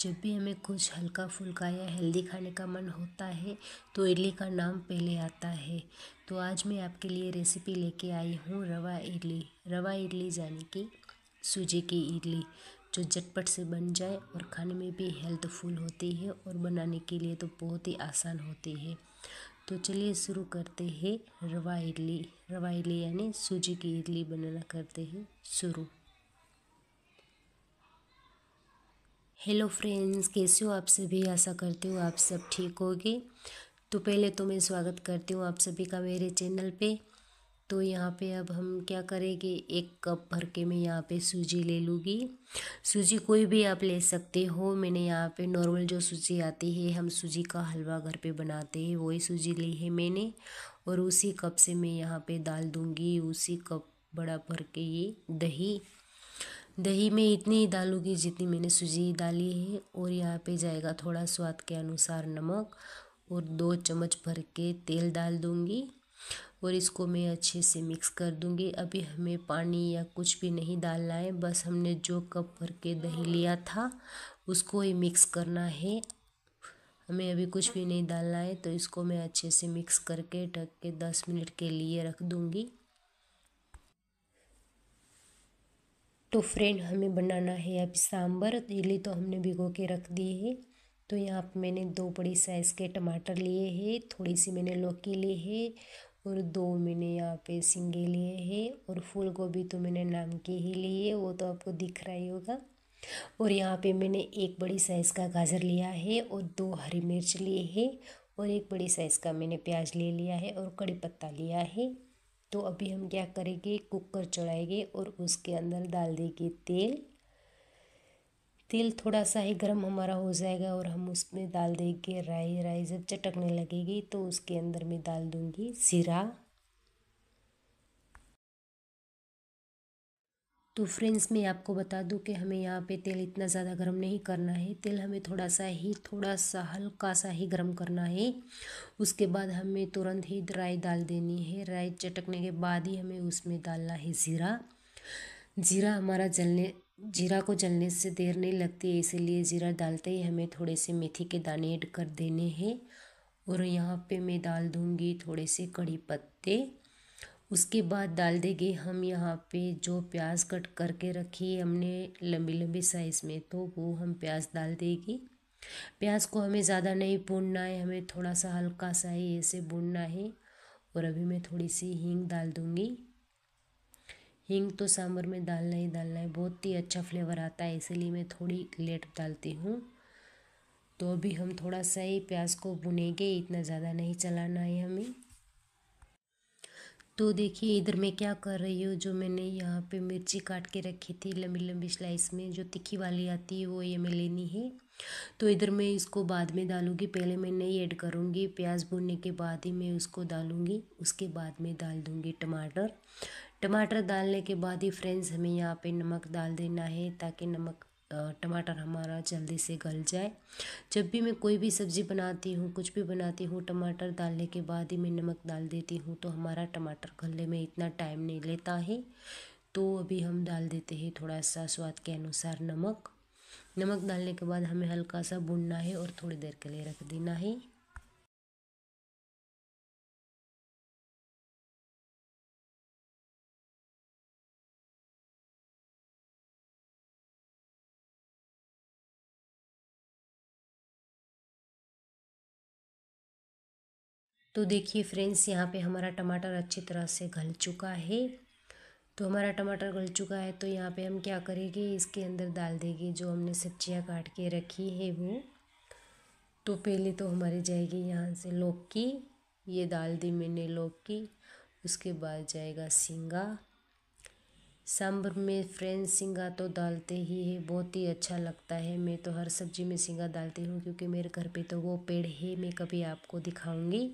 जब भी हमें कुछ हल्का फुल्का या हेल्दी खाने का मन होता है तो इडली का नाम पहले आता है तो आज मैं आपके लिए रेसिपी लेके आई हूँ रवा इडली रवा इडली यानी कि सूजी की इडली जो झटपट से बन जाए और खाने में भी हेल्थफुल होती है और बनाने के लिए तो बहुत ही आसान होती है तो चलिए शुरू करते हैं रवा इडली रवा इडली यानी सूजी की इडली बनाना करते हैं शुरू हेलो फ्रेंड्स कैसे हो आप सभी आशा करती हूँ आप सब ठीक होगी तो पहले तो मैं स्वागत करती हूँ आप सभी का मेरे चैनल पे तो यहाँ पे अब हम क्या करेंगे एक कप भर के मैं यहाँ पे सूजी ले लूँगी सूजी कोई भी आप ले सकते हो मैंने यहाँ पे नॉर्मल जो सूजी आती है हम सूजी का हलवा घर पे बनाते हैं वही सूजी ली है मैंने और उसी कप से मैं यहाँ पे डाल दूँगी उसी कप बड़ा भर के ये दही दही में इतनी ही डालूँगी जितनी मैंने सूजी डाली है और यहाँ पे जाएगा थोड़ा स्वाद के अनुसार नमक और दो चम्मच भर के तेल डाल दूँगी और इसको मैं अच्छे से मिक्स कर दूँगी अभी हमें पानी या कुछ भी नहीं डालना है बस हमने जो कप भर के दही लिया था उसको ही मिक्स करना है हमें अभी कुछ भी नहीं डालना है तो इसको मैं अच्छे से मिक्स करके ढक के दस मिनट के लिए रख दूँगी तो फ्रेंड हमें बनाना है अभी सांभर इली तो हमने भिगो के रख दिए है तो यहाँ पर मैंने दो बड़ी साइज़ के टमाटर लिए हैं थोड़ी सी मैंने लौकी ली है और दो मैंने यहाँ पे सिंगे लिए हैं और फूल गोभी तो मैंने नाम के ही लिए वो तो आपको दिख रहा ही होगा और यहाँ पे मैंने एक बड़ी साइज़ का गाजर लिया है और दो हरी मिर्च लिए है और एक बड़ी साइज़ का मैंने प्याज ले लिया है और कड़ी पत्ता लिया है तो अभी हम क्या करेंगे कुकर चढ़ाएंगे और उसके अंदर डाल देंगे तेल तेल थोड़ा सा ही गर्म हमारा हो जाएगा और हम उसमें डाल देंगे राई राई जब चटकने लगेगी तो उसके अंदर मैं डाल दूँगी जीरा तो फ्रेंड्स मैं आपको बता दूं कि हमें यहाँ पे तेल इतना ज़्यादा गर्म नहीं करना है तेल हमें थोड़ा सा ही थोड़ा सा हल्का सा ही गर्म करना है उसके बाद हमें तुरंत ही राई डाल देनी है राई चटकने के बाद ही हमें उसमें डालना है ज़ीरा ज़ीरा हमारा जलने जीरा को जलने से देर नहीं लगती है इसीलिए ज़ीरा डालते ही हमें थोड़े से मेथी के दाने ऐड कर देने हैं और यहाँ पे मैं डाल दूँगी थोड़े से कड़ी पत्ते उसके बाद डाल देंगे हम यहाँ पे जो प्याज कट करके रखी है हमने लंबी लंबी साइज़ में तो वो हम प्याज डाल देंगे प्याज को हमें ज़्यादा नहीं भूनना है हमें थोड़ा सा हल्का सा ही ऐसे भूनना है और अभी मैं थोड़ी सी हींग डाल दूँगी हींग तो सांभर में डालना ही डालना है बहुत ही अच्छा फ्लेवर आता है इसलिए मैं थोड़ी लेट डालती हूँ तो अभी हम थोड़ा सा ही प्याज को भुनेंगे इतना ज़्यादा नहीं चलाना है हमें तो देखिए इधर मैं क्या कर रही हूँ जो मैंने यहाँ पे मिर्ची काट के रखी थी लंबी लंबी स्लाइस में जो तिखी वाली आती है वो ये मैं लेनी है तो इधर मैं इसको बाद में डालूँगी पहले मैं नहीं ऐड करूँगी प्याज भूनने के बाद ही मैं उसको डालूँगी उसके बाद में डाल दूँगी टमाटर टमाटर डालने के बाद ही फ्रेंड्स हमें यहाँ पर नमक डाल देना है ताकि नमक टमाटर हमारा जल्दी से गल जाए जब भी मैं कोई भी सब्ज़ी बनाती हूँ कुछ भी बनाती हूँ टमाटर डालने के बाद ही मैं नमक डाल देती हूँ तो हमारा टमाटर गलने में इतना टाइम नहीं लेता है तो अभी हम डाल देते हैं थोड़ा सा स्वाद के अनुसार नमक नमक डालने के बाद हमें हल्का सा भुनना है और थोड़ी देर के लिए रख देना है तो देखिए फ्रेंड्स यहाँ पे हमारा टमाटर अच्छी तरह से गल चुका है तो हमारा टमाटर गल चुका है तो यहाँ पे हम क्या करेंगे इसके अंदर डाल देंगे जो हमने सब्जियाँ काट के रखी है वो तो पहले तो हमारी जाएगी यहाँ से लौकी ये डाल दी मैंने लौकी उसके बाद जाएगा सिंगा सांभर में फ्रेंड्स सिंगा तो डालते ही है बहुत ही अच्छा लगता है मैं तो हर सब्जी में सिंगा डालती हूँ क्योंकि मेरे घर पे तो वो पेड़ है मैं कभी आपको दिखाऊंगी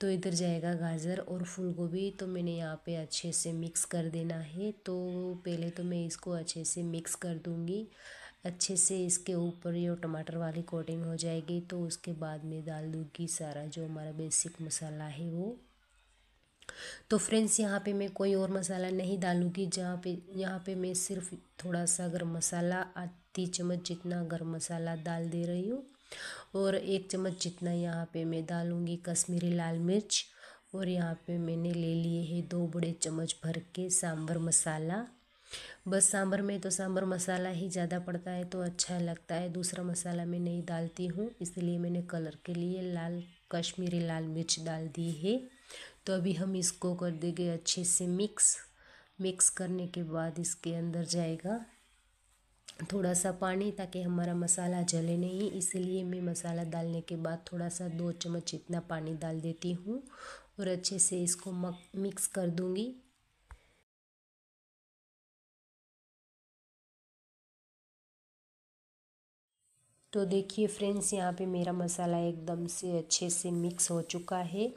तो इधर जाएगा गाजर और फूलगोभी तो मैंने यहाँ पे अच्छे से मिक्स कर देना है तो पहले तो मैं इसको अच्छे से मिक्स कर दूँगी अच्छे से इसके ऊपर ये टमाटर वाली कोटिंग हो जाएगी तो उसके बाद में डाल दूँगी सारा जो हमारा बेसिक मसाला है वो तो फ्रेंड्स यहाँ पे मैं कोई और मसाला नहीं डालूँगी जहाँ पे यहाँ पे मैं सिर्फ थोड़ा सा गर्म मसाला आधी चम्मच जितना गर्म मसाला डाल दे रही हूँ और एक चम्मच जितना यहाँ पे मैं डालूँगी कश्मीरी लाल मिर्च और यहाँ पे मैंने ले लिए हैं दो बड़े चम्मच भर के सांभर मसाला बस सांभर में तो सांभर मसाला ही ज़्यादा पड़ता है तो अच्छा लगता है दूसरा मसाला मैं नहीं डालती हूँ इसलिए मैंने कलर के लिए लाल कश्मीरी लाल मिर्च डाल दी है तो अभी हम इसको कर देंगे अच्छे से मिक्स मिक्स करने के बाद इसके अंदर जाएगा थोड़ा सा पानी ताकि हमारा मसाला जले नहीं इसलिए मैं मसाला डालने के बाद थोड़ा सा दो चम्मच इतना पानी डाल देती हूँ और अच्छे से इसको मिक्स कर दूँगी तो देखिए फ्रेंड्स यहाँ पे मेरा मसाला एकदम से अच्छे से मिक्स हो चुका है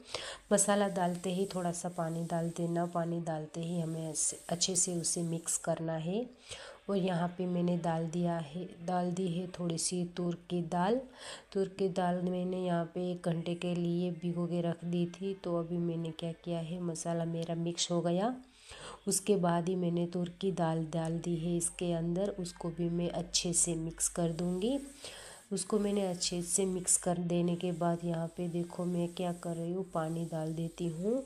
मसाला डालते ही थोड़ा सा पानी डाल देना पानी डालते ही हमें अच्छे से उसे मिक्स करना है और यहाँ पे मैंने डाल दिया है डाल दी है थोड़ी सी तुर की दाल तुर की दाल मैंने यहाँ पे एक घंटे के लिए भिगो के रख दी थी तो अभी मैंने क्या किया है मसाला मेरा मिक्स हो गया उसके बाद ही मैंने तुर की दाल डाल दी है इसके अंदर उसको भी मैं अच्छे से मिक्स कर दूँगी उसको मैंने अच्छे से मिक्स कर देने के बाद यहाँ पे देखो मैं क्या कर रही हूँ पानी डाल देती हूँ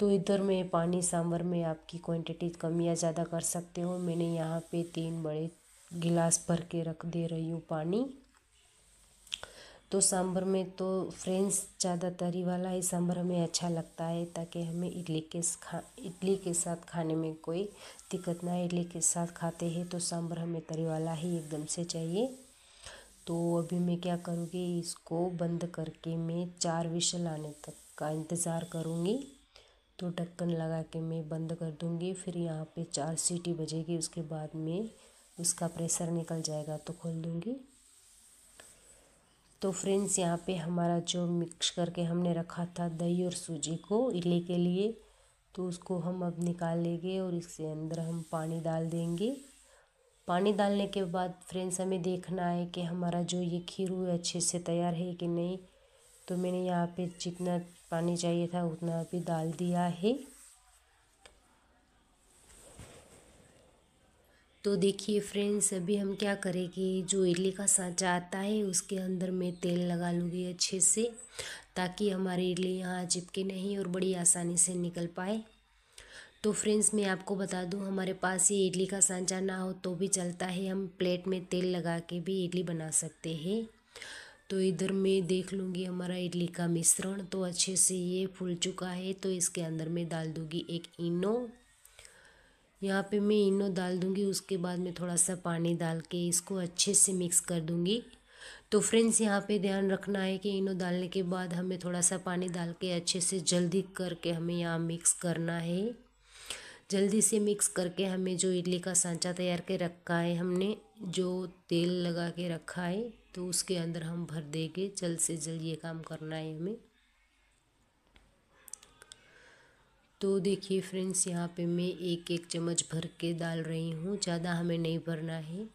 तो इधर में पानी सांभर में आपकी क्वांटिटी कम या ज़्यादा कर सकते हो मैंने यहाँ पे तीन बड़े गिलास भर के रख दे रही हूँ पानी तो सांभर में तो फ्रेंड्स ज़्यादा तरी वाला ही सांभर हमें अच्छा लगता है ताकि हमें इडली के खा इडली के साथ खाने में कोई दिक्कत ना है इडली के साथ खाते हैं तो सांभर हमें तरी वाला ही एकदम से चाहिए तो अभी मैं क्या करूँगी इसको बंद करके मैं चार विशल आने तक का इंतज़ार करूँगी तो ढक्कन लगा के मैं बंद कर दूँगी फिर यहाँ पे चार सीटी बजेगी उसके बाद में उसका प्रेशर निकल जाएगा तो खोल दूँगी तो फ्रेंड्स यहाँ पे हमारा जो मिक्स करके हमने रखा था दही और सूजी को इले के लिए तो उसको हम अब निकाल लेंगे और इसके अंदर हम पानी डाल देंगे पानी डालने के बाद फ्रेंड्स हमें देखना है कि हमारा जो ये खीर हुआ अच्छे से तैयार है कि नहीं तो मैंने यहाँ पे जितना पानी चाहिए था उतना अभी डाल दिया है तो देखिए फ्रेंड्स अभी हम क्या करेंगे जो इडली का सांचा आता है उसके अंदर मैं तेल लगा लूँगी अच्छे से ताकि हमारी इडली यहाँ चिपके नहीं और बड़ी आसानी से निकल पाए तो फ्रेंड्स मैं आपको बता दूं हमारे पास ये इडली का सांचा ना हो तो भी चलता है हम प्लेट में तेल लगा के भी इडली बना सकते हैं तो इधर मैं देख लूँगी हमारा इडली का मिश्रण तो अच्छे से ये फूल चुका है तो इसके अंदर मैं डाल दूँगी एक इनो यहाँ पे मैं इनो डाल दूँगी उसके बाद मैं थोड़ा सा पानी डाल के इसको अच्छे से मिक्स कर दूँगी तो फ्रेंड्स यहाँ पे ध्यान रखना है कि इनो डालने के बाद हमें थोड़ा सा पानी डाल के अच्छे से जल्दी करके हमें यहाँ मिक्स करना है जल्दी से मिक्स करके हमें जो इडली का सांचा तैयार के रखा है हमने जो तेल लगा के रखा है तो उसके अंदर हम भर देंगे जल्द से जल्द ये काम करना है हमें तो देखिए फ्रेंड्स यहाँ पे मैं एक एक चम्मच भर के डाल रही हूँ ज़्यादा हमें नहीं भरना है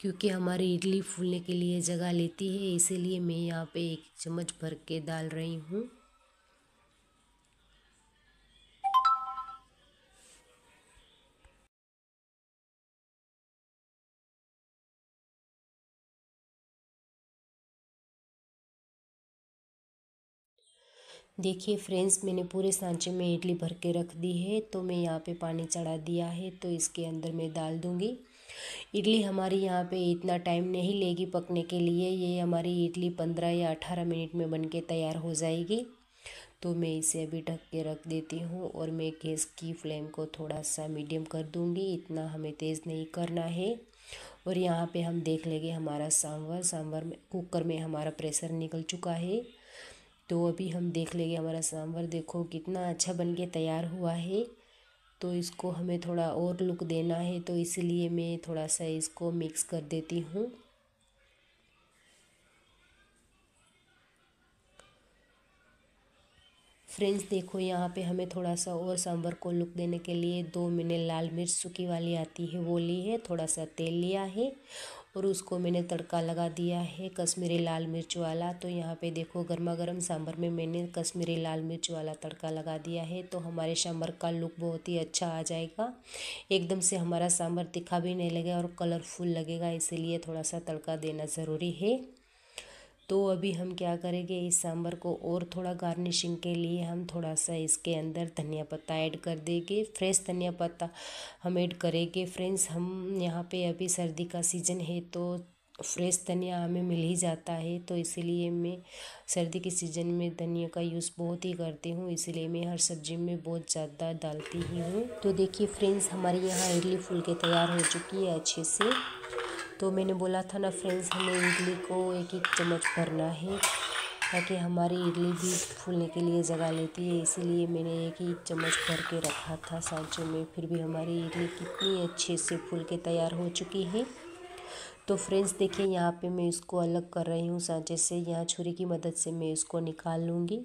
क्योंकि हमारी इडली फूलने के लिए जगह लेती है इसीलिए मैं यहाँ पे एक चम्मच भर के डाल रही हूँ देखिए फ्रेंड्स मैंने पूरे सांचे में इडली भर के रख दी है तो मैं यहाँ पे पानी चढ़ा दिया है तो इसके अंदर मैं डाल दूँगी इडली हमारी यहाँ पे इतना टाइम नहीं लेगी पकने के लिए ये हमारी इडली पंद्रह या अठारह मिनट में बन के तैयार हो जाएगी तो मैं इसे अभी ढक के रख देती हूँ और मैं गैस की फ्लेम को थोड़ा सा मीडियम कर दूँगी इतना हमें तेज़ नहीं करना है और यहाँ पे हम देख लेंगे हमारा सांभर सांभर में कुकर में हमारा प्रेशर निकल चुका है तो अभी हम देख लेंगे हमारा सांभर देखो कितना अच्छा बन के तैयार हुआ है तो इसको हमें थोड़ा और लुक देना है तो इसलिए मैं थोड़ा सा इसको मिक्स कर देती हूँ फ्रेंड्स देखो यहाँ पे हमें थोड़ा सा और सांभर को लुक देने के लिए दो मैंने लाल मिर्च सूखी वाली आती है वो ली है थोड़ा सा तेल लिया है और उसको मैंने तड़का लगा दिया है कश्मीरी लाल मिर्च वाला तो यहाँ पे देखो गर्मा गर्म सांभर में मैंने कश्मीरी लाल मिर्च वाला तड़का लगा दिया है तो हमारे सांभर का लुक बहुत ही अच्छा आ जाएगा एकदम से हमारा सांभर तिखा भी नहीं लगेगा और कलरफुल लगेगा इसीलिए थोड़ा सा तड़का देना ज़रूरी है तो अभी हम क्या करेंगे इस सांभर को और थोड़ा गार्निशिंग के लिए हम थोड़ा सा इसके अंदर धनिया पत्ता ऐड कर देंगे फ्रेश धनिया पत्ता हम ऐड करेंगे फ्रेंड्स हम यहाँ पे अभी सर्दी का सीज़न है तो फ्रेश धनिया हमें मिल ही जाता है तो इसीलिए मैं सर्दी के सीज़न में धनिया का यूज़ बहुत ही करती हूँ इसीलिए मैं हर सब्जी में बहुत ज़्यादा डालती ही हूँ तो देखिए फ्रेंड्स हमारे यहाँ इडली फुल के तैयार हो चुकी है अच्छे से तो मैंने बोला था ना फ्रेंड्स हमें इडली को एक एक चम्मच भरना है ताकि हमारी इडली भी फूलने के लिए जगा लेती है इसीलिए मैंने एक एक चम्मच भर के रखा था सांचे में फिर भी हमारी इडली कितनी अच्छे से फूल के तैयार हो चुकी है तो फ्रेंड्स देखिए यहाँ पे मैं इसको अलग कर रही हूँ सांचे से यहाँ छुरी की मदद से मैं इसको निकाल लूँगी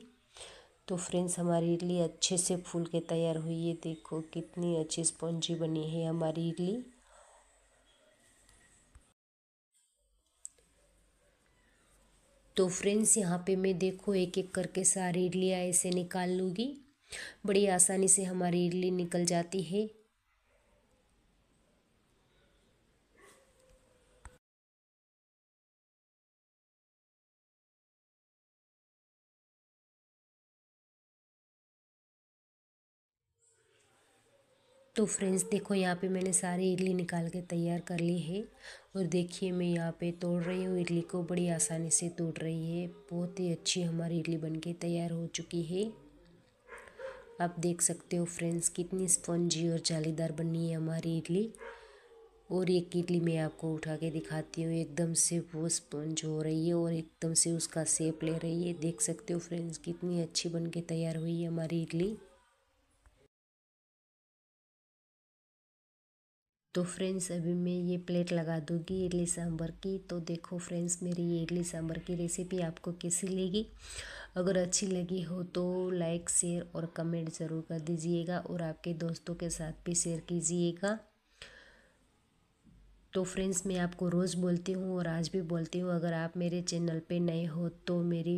तो फ्रेंड्स हमारी इडली अच्छे से फूल के तैयार हुई है देखो कितनी अच्छी स्पॉन्जी बनी है हमारी इडली तो फ्रेंड्स यहाँ पे मैं देखो एक एक करके सारी इडलियाँ ऐसे निकाल लूँगी बड़ी आसानी से हमारी इडली निकल जाती है तो फ्रेंड्स देखो यहाँ पे मैंने सारी इडली निकाल के तैयार कर ली है और देखिए मैं यहाँ पे तोड़ रही हूँ इडली को बड़ी आसानी से तोड़ रही है बहुत ही अच्छी हमारी इडली बनके तैयार हो चुकी है आप देख सकते हो फ्रेंड्स कितनी स्पंजी और जालीदार बनी है हमारी इडली और एक इडली मैं आपको उठा के दिखाती हूँ एकदम से वो स्पंज हो रही है और एकदम से उसका सेप ले रही है देख सकते हो फ्रेंड्स कितनी अच्छी बन के तैयार हुई है हमारी इडली तो फ्रेंड्स अभी मैं ये प्लेट लगा दूँगी इडली सांभर की तो देखो फ्रेंड्स मेरी ये इडली सांभर की रेसिपी आपको कैसी लगी अगर अच्छी लगी हो तो लाइक शेयर और कमेंट ज़रूर कर दीजिएगा और आपके दोस्तों के साथ भी शेयर कीजिएगा तो फ्रेंड्स मैं आपको रोज़ बोलती हूँ और आज भी बोलती हूँ अगर आप मेरे चैनल पे नए हो तो मेरी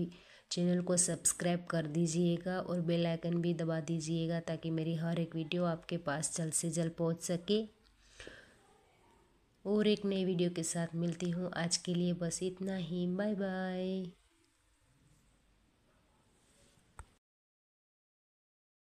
चैनल को सब्सक्राइब कर दीजिएगा और बेल आइकन भी दबा दीजिएगा ताकि मेरी हर एक वीडियो आपके पास जल्द से जल्द पहुँच सके और एक नए वीडियो के साथ मिलती हूँ आज के लिए बस इतना ही बाय बाय